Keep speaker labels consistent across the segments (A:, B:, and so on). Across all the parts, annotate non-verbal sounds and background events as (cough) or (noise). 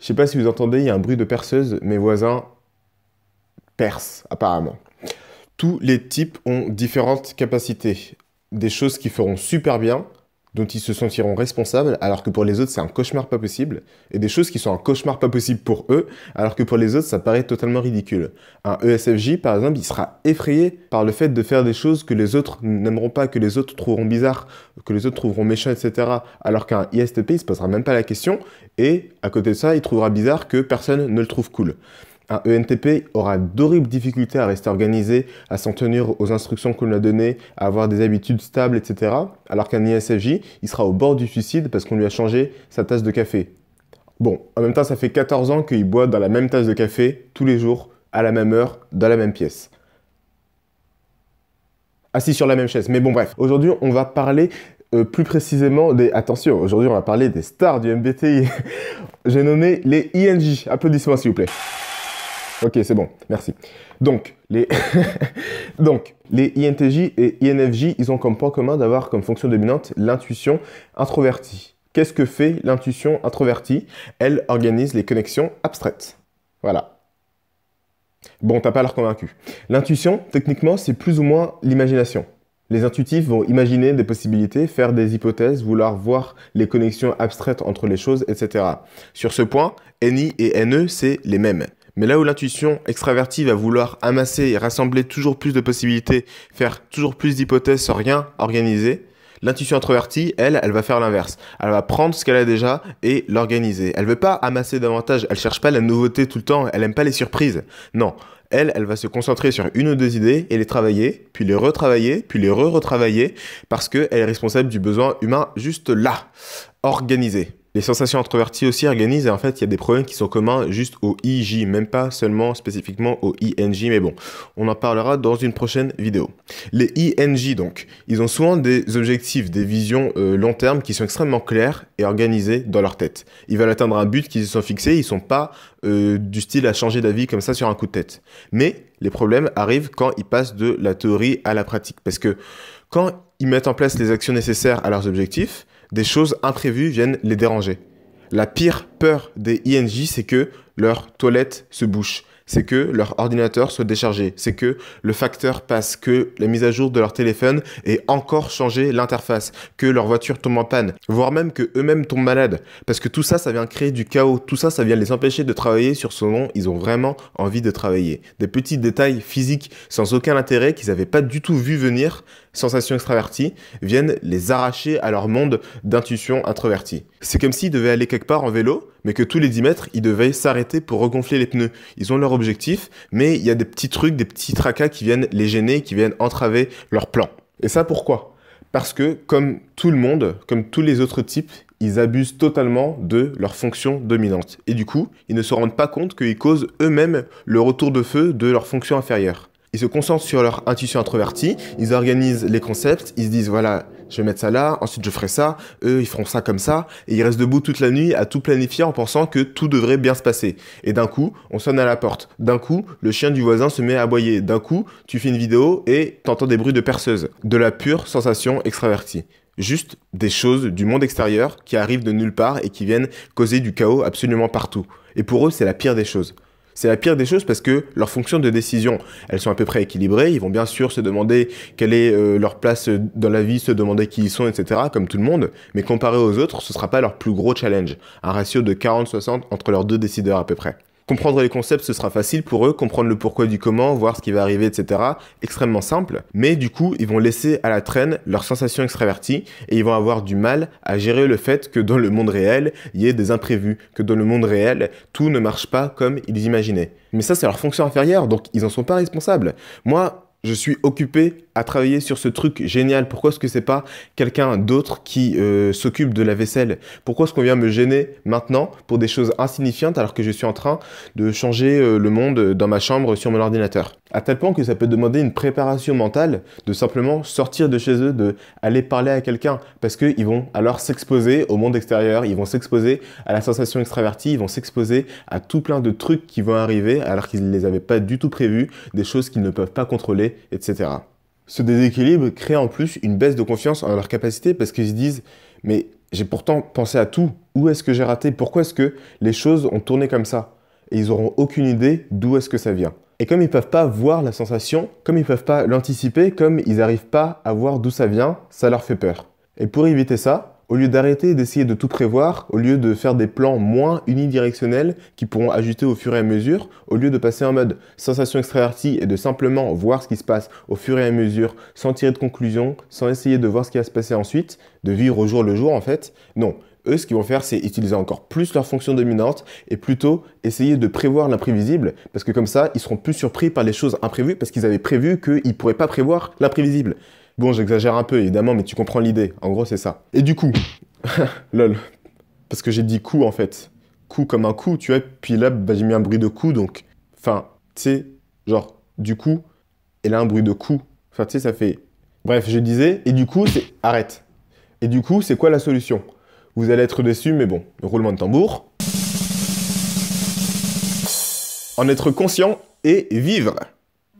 A: Je sais pas si vous entendez, il y a un bruit de perceuse. Mes voisins percent, apparemment. Tous les types ont différentes capacités. Des choses qui feront super bien, dont ils se sentiront responsables, alors que pour les autres, c'est un cauchemar pas possible, et des choses qui sont un cauchemar pas possible pour eux, alors que pour les autres, ça paraît totalement ridicule. Un ESFJ, par exemple, il sera effrayé par le fait de faire des choses que les autres n'aimeront pas, que les autres trouveront bizarres, que les autres trouveront méchants, etc. Alors qu'un ISTP, il se posera même pas la question, et à côté de ça, il trouvera bizarre que personne ne le trouve cool. Un ENTP aura d'horribles difficultés à rester organisé, à s'en tenir aux instructions qu'on lui a données, à avoir des habitudes stables, etc. Alors qu'un ISFJ, il sera au bord du suicide parce qu'on lui a changé sa tasse de café. Bon, en même temps, ça fait 14 ans qu'il boit dans la même tasse de café, tous les jours, à la même heure, dans la même pièce. Assis sur la même chaise. Mais bon, bref. Aujourd'hui, on va parler euh, plus précisément des... Attention, aujourd'hui, on va parler des stars du MBTI. (laughs) J'ai nommé les INJ. Applaudissements, s'il vous plaît. Ok, c'est bon, merci. Donc, les, (laughs) Donc, les INTJ et INFJ, ils ont comme point commun d'avoir comme fonction dominante l'intuition introvertie. Qu'est-ce que fait l'intuition introvertie Elle organise les connexions abstraites. Voilà. Bon, t'as pas l'air convaincu. L'intuition, techniquement, c'est plus ou moins l'imagination. Les intuitifs vont imaginer des possibilités, faire des hypothèses, vouloir voir les connexions abstraites entre les choses, etc. Sur ce point, NI et NE, c'est les mêmes. Mais là où l'intuition extravertie va vouloir amasser et rassembler toujours plus de possibilités, faire toujours plus d'hypothèses sans rien organiser, L'intuition introvertie, elle, elle va faire l'inverse. Elle va prendre ce qu'elle a déjà et l'organiser. Elle veut pas amasser davantage. Elle cherche pas la nouveauté tout le temps. Elle aime pas les surprises. Non. Elle, elle va se concentrer sur une ou deux idées et les travailler, puis les retravailler, puis les re-retravailler parce qu'elle est responsable du besoin humain juste là, organisé. Les sensations introverties aussi organisent, et en fait, il y a des problèmes qui sont communs juste au IJ, même pas seulement spécifiquement au INJ, mais bon, on en parlera dans une prochaine vidéo. Les INJ, donc, ils ont souvent des objectifs, des visions euh, long terme qui sont extrêmement claires et organisées dans leur tête. Ils veulent atteindre un but qu'ils se sont fixés, ils ne sont pas euh, du style à changer d'avis comme ça sur un coup de tête. Mais les problèmes arrivent quand ils passent de la théorie à la pratique, parce que quand ils mettent en place les actions nécessaires à leurs objectifs, des choses imprévues viennent les déranger. La pire peur des INJ, c'est que leur toilette se bouche, c'est que leur ordinateur soit déchargé, c'est que le facteur passe, que la mise à jour de leur téléphone ait encore changé l'interface, que leur voiture tombe en panne, voire même que eux-mêmes tombent malades. Parce que tout ça, ça vient créer du chaos, tout ça, ça vient les empêcher de travailler sur ce nom, ils ont vraiment envie de travailler. Des petits détails physiques sans aucun intérêt qu'ils n'avaient pas du tout vu venir, sensations extraverties viennent les arracher à leur monde d'intuition introvertie. C'est comme s'ils devaient aller quelque part en vélo, mais que tous les 10 mètres, ils devaient s'arrêter pour regonfler les pneus. Ils ont leur objectif, mais il y a des petits trucs, des petits tracas qui viennent les gêner, qui viennent entraver leur plan. Et ça pourquoi Parce que, comme tout le monde, comme tous les autres types, ils abusent totalement de leur fonction dominante. Et du coup, ils ne se rendent pas compte qu'ils causent eux-mêmes le retour de feu de leur fonction inférieure. Ils se concentrent sur leur intuition introvertie, ils organisent les concepts, ils se disent voilà, je vais mettre ça là, ensuite je ferai ça, eux ils feront ça comme ça, et ils restent debout toute la nuit à tout planifier en pensant que tout devrait bien se passer. Et d'un coup, on sonne à la porte, d'un coup, le chien du voisin se met à aboyer, d'un coup, tu fais une vidéo et t'entends des bruits de perceuse, de la pure sensation extravertie. Juste des choses du monde extérieur qui arrivent de nulle part et qui viennent causer du chaos absolument partout. Et pour eux, c'est la pire des choses. C'est la pire des choses parce que leurs fonctions de décision, elles sont à peu près équilibrées. Ils vont bien sûr se demander quelle est euh, leur place dans la vie, se demander qui ils sont, etc., comme tout le monde. Mais comparé aux autres, ce ne sera pas leur plus gros challenge. Un ratio de 40-60 entre leurs deux décideurs à peu près. Comprendre les concepts, ce sera facile pour eux, comprendre le pourquoi du comment, voir ce qui va arriver, etc. Extrêmement simple. Mais du coup, ils vont laisser à la traîne leurs sensations extraverties, et ils vont avoir du mal à gérer le fait que dans le monde réel, il y ait des imprévus, que dans le monde réel, tout ne marche pas comme ils imaginaient. Mais ça, c'est leur fonction inférieure, donc ils n'en sont pas responsables. Moi, je suis occupé à travailler sur ce truc génial. Pourquoi est-ce que c'est pas quelqu'un d'autre qui euh, s'occupe de la vaisselle Pourquoi est-ce qu'on vient me gêner maintenant pour des choses insignifiantes alors que je suis en train de changer euh, le monde dans ma chambre sur mon ordinateur à tel point que ça peut demander une préparation mentale de simplement sortir de chez eux, de aller parler à quelqu'un, parce qu'ils vont alors s'exposer au monde extérieur, ils vont s'exposer à la sensation extravertie, ils vont s'exposer à tout plein de trucs qui vont arriver alors qu'ils ne les avaient pas du tout prévus, des choses qu'ils ne peuvent pas contrôler, etc. Ce déséquilibre crée en plus une baisse de confiance en leur capacité parce qu'ils se disent mais j'ai pourtant pensé à tout, où est-ce que j'ai raté, pourquoi est-ce que les choses ont tourné comme ça Et ils n'auront aucune idée d'où est-ce que ça vient. Et comme ils peuvent pas voir la sensation, comme ils peuvent pas l'anticiper, comme ils n'arrivent pas à voir d'où ça vient, ça leur fait peur. Et pour éviter ça, au lieu d'arrêter d'essayer de tout prévoir, au lieu de faire des plans moins unidirectionnels qui pourront ajouter au fur et à mesure, au lieu de passer en mode sensation extravertie et de simplement voir ce qui se passe au fur et à mesure sans tirer de conclusion, sans essayer de voir ce qui va se passer ensuite, de vivre au jour le jour en fait, non, eux, ce qu'ils vont faire, c'est utiliser encore plus leur fonction dominante et plutôt essayer de prévoir l'imprévisible parce que comme ça, ils seront plus surpris par les choses imprévues parce qu'ils avaient prévu qu'ils ne pourraient pas prévoir l'imprévisible. Bon, j'exagère un peu évidemment, mais tu comprends l'idée. En gros, c'est ça. Et du coup, (laughs) lol, parce que j'ai dit coup en fait. Coup comme un coup, tu vois, puis là, bah, j'ai mis un bruit de coup donc. Enfin, tu sais, genre du coup, et là, un bruit de coup. Enfin, tu sais, ça fait. Bref, je disais, et du coup, c'est. Arrête. Et du coup, c'est quoi la solution vous allez être déçu, mais bon, roulement de tambour. En être conscient et vivre.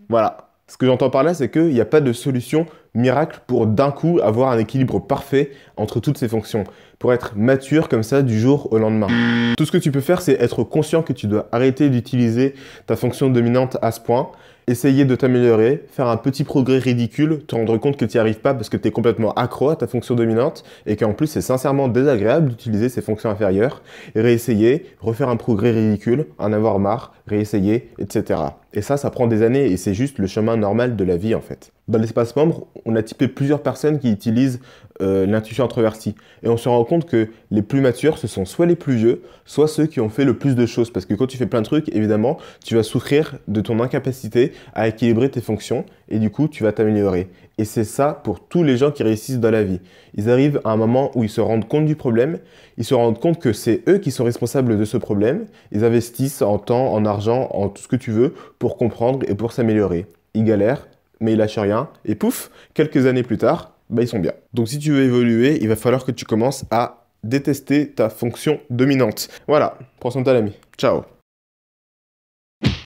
A: Voilà. Ce que j'entends par là, c'est qu'il n'y a pas de solution miracle pour d'un coup avoir un équilibre parfait entre toutes ces fonctions, pour être mature comme ça du jour au lendemain. Tout ce que tu peux faire, c'est être conscient que tu dois arrêter d'utiliser ta fonction dominante à ce point essayer de t'améliorer, faire un petit progrès ridicule, te rendre compte que tu n'y arrives pas parce que tu es complètement accro à ta fonction dominante et qu'en plus c'est sincèrement désagréable d'utiliser ses fonctions inférieures, et réessayer, refaire un progrès ridicule, en avoir marre, réessayer, etc. Et ça, ça prend des années et c'est juste le chemin normal de la vie en fait. Dans l'espace membre, on a typé plusieurs personnes qui utilisent euh, l'intuition introvertie. Et on se rend compte que les plus matures, ce sont soit les plus vieux, soit ceux qui ont fait le plus de choses. Parce que quand tu fais plein de trucs, évidemment, tu vas souffrir de ton incapacité à équilibrer tes fonctions et du coup, tu vas t'améliorer. Et c'est ça pour tous les gens qui réussissent dans la vie. Ils arrivent à un moment où ils se rendent compte du problème, ils se rendent compte que c'est eux qui sont responsables de ce problème, ils investissent en temps, en argent, en tout ce que tu veux pour comprendre et pour s'améliorer. Ils galèrent, mais ils lâchent rien, et pouf, quelques années plus tard, bah, ils sont bien. Donc si tu veux évoluer, il va falloir que tu commences à détester ta fonction dominante. Voilà, prends soin de ta Ciao